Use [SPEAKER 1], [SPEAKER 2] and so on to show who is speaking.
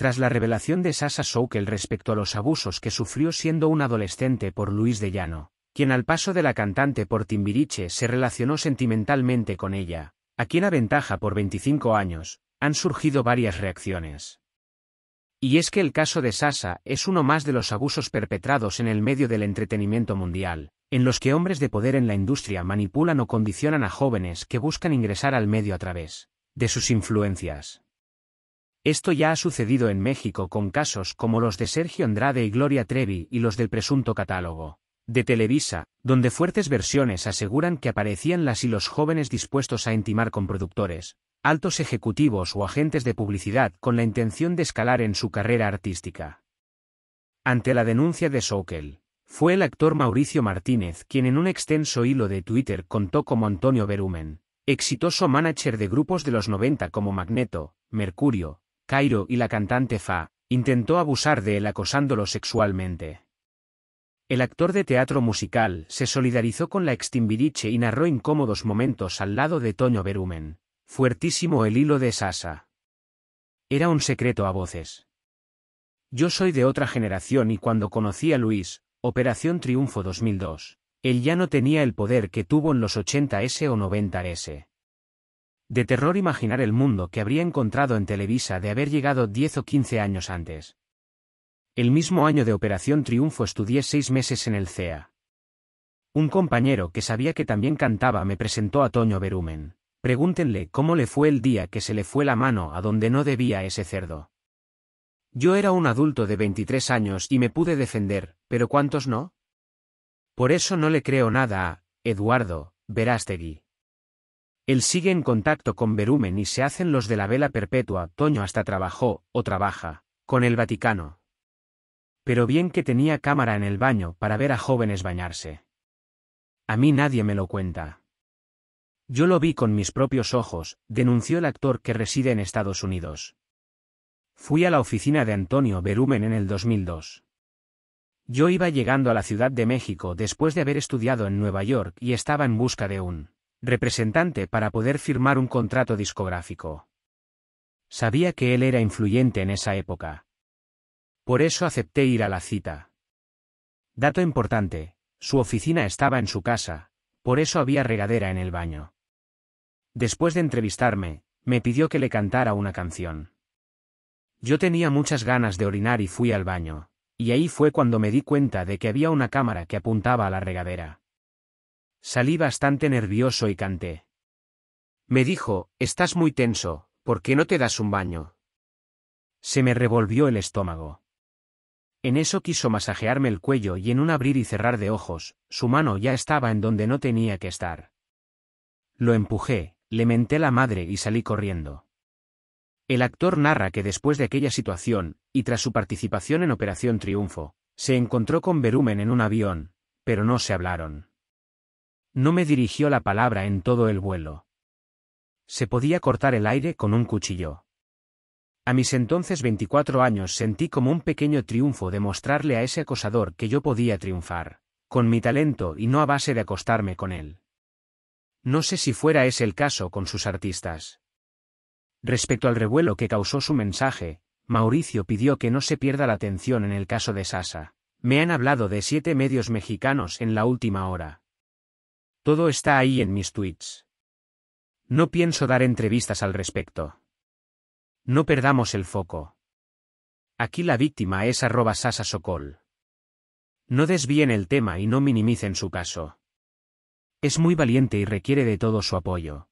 [SPEAKER 1] Tras la revelación de Sasa Soukel respecto a los abusos que sufrió siendo un adolescente por Luis de Llano, quien al paso de la cantante por Timbiriche se relacionó sentimentalmente con ella, a quien aventaja por 25 años, han surgido varias reacciones. Y es que el caso de Sasa es uno más de los abusos perpetrados en el medio del entretenimiento mundial, en los que hombres de poder en la industria manipulan o condicionan a jóvenes que buscan ingresar al medio a través de sus influencias. Esto ya ha sucedido en México con casos como los de Sergio Andrade y Gloria Trevi y los del presunto catálogo de Televisa, donde fuertes versiones aseguran que aparecían las y los jóvenes dispuestos a intimar con productores, altos ejecutivos o agentes de publicidad con la intención de escalar en su carrera artística. Ante la denuncia de Sokel, fue el actor Mauricio Martínez quien en un extenso hilo de Twitter contó como Antonio Berumen, exitoso manager de grupos de los 90 como Magneto, Mercurio, Cairo y la cantante Fa, intentó abusar de él acosándolo sexualmente. El actor de teatro musical se solidarizó con la extimbiriche y narró incómodos momentos al lado de Toño Berumen. Fuertísimo el hilo de Sasa. Era un secreto a voces. Yo soy de otra generación y cuando conocí a Luis, Operación Triunfo 2002, él ya no tenía el poder que tuvo en los 80S o 90S. De terror imaginar el mundo que habría encontrado en Televisa de haber llegado 10 o 15 años antes. El mismo año de Operación Triunfo estudié seis meses en el CEA. Un compañero que sabía que también cantaba me presentó a Toño Berumen. Pregúntenle cómo le fue el día que se le fue la mano a donde no debía ese cerdo. Yo era un adulto de 23 años y me pude defender, pero ¿cuántos no? Por eso no le creo nada a Eduardo Verástegui. Él sigue en contacto con Berumen y se hacen los de la vela perpetua. Toño hasta trabajó, o trabaja, con el Vaticano. Pero bien que tenía cámara en el baño para ver a jóvenes bañarse. A mí nadie me lo cuenta. Yo lo vi con mis propios ojos, denunció el actor que reside en Estados Unidos. Fui a la oficina de Antonio Berumen en el 2002. Yo iba llegando a la Ciudad de México después de haber estudiado en Nueva York y estaba en busca de un representante para poder firmar un contrato discográfico. Sabía que él era influyente en esa época. Por eso acepté ir a la cita. Dato importante, su oficina estaba en su casa, por eso había regadera en el baño. Después de entrevistarme, me pidió que le cantara una canción. Yo tenía muchas ganas de orinar y fui al baño, y ahí fue cuando me di cuenta de que había una cámara que apuntaba a la regadera. Salí bastante nervioso y canté. Me dijo, estás muy tenso, ¿por qué no te das un baño? Se me revolvió el estómago. En eso quiso masajearme el cuello y en un abrir y cerrar de ojos, su mano ya estaba en donde no tenía que estar. Lo empujé, le menté la madre y salí corriendo. El actor narra que después de aquella situación, y tras su participación en Operación Triunfo, se encontró con Berumen en un avión, pero no se hablaron. No me dirigió la palabra en todo el vuelo. Se podía cortar el aire con un cuchillo. A mis entonces 24 años sentí como un pequeño triunfo demostrarle a ese acosador que yo podía triunfar, con mi talento y no a base de acostarme con él. No sé si fuera ese el caso con sus artistas. Respecto al revuelo que causó su mensaje, Mauricio pidió que no se pierda la atención en el caso de Sasa. Me han hablado de siete medios mexicanos en la última hora. Todo está ahí en mis tweets. No pienso dar entrevistas al respecto. No perdamos el foco. Aquí la víctima es arroba Sasa Sokol. No desvíen el tema y no minimicen su caso. Es muy valiente y requiere de todo su apoyo.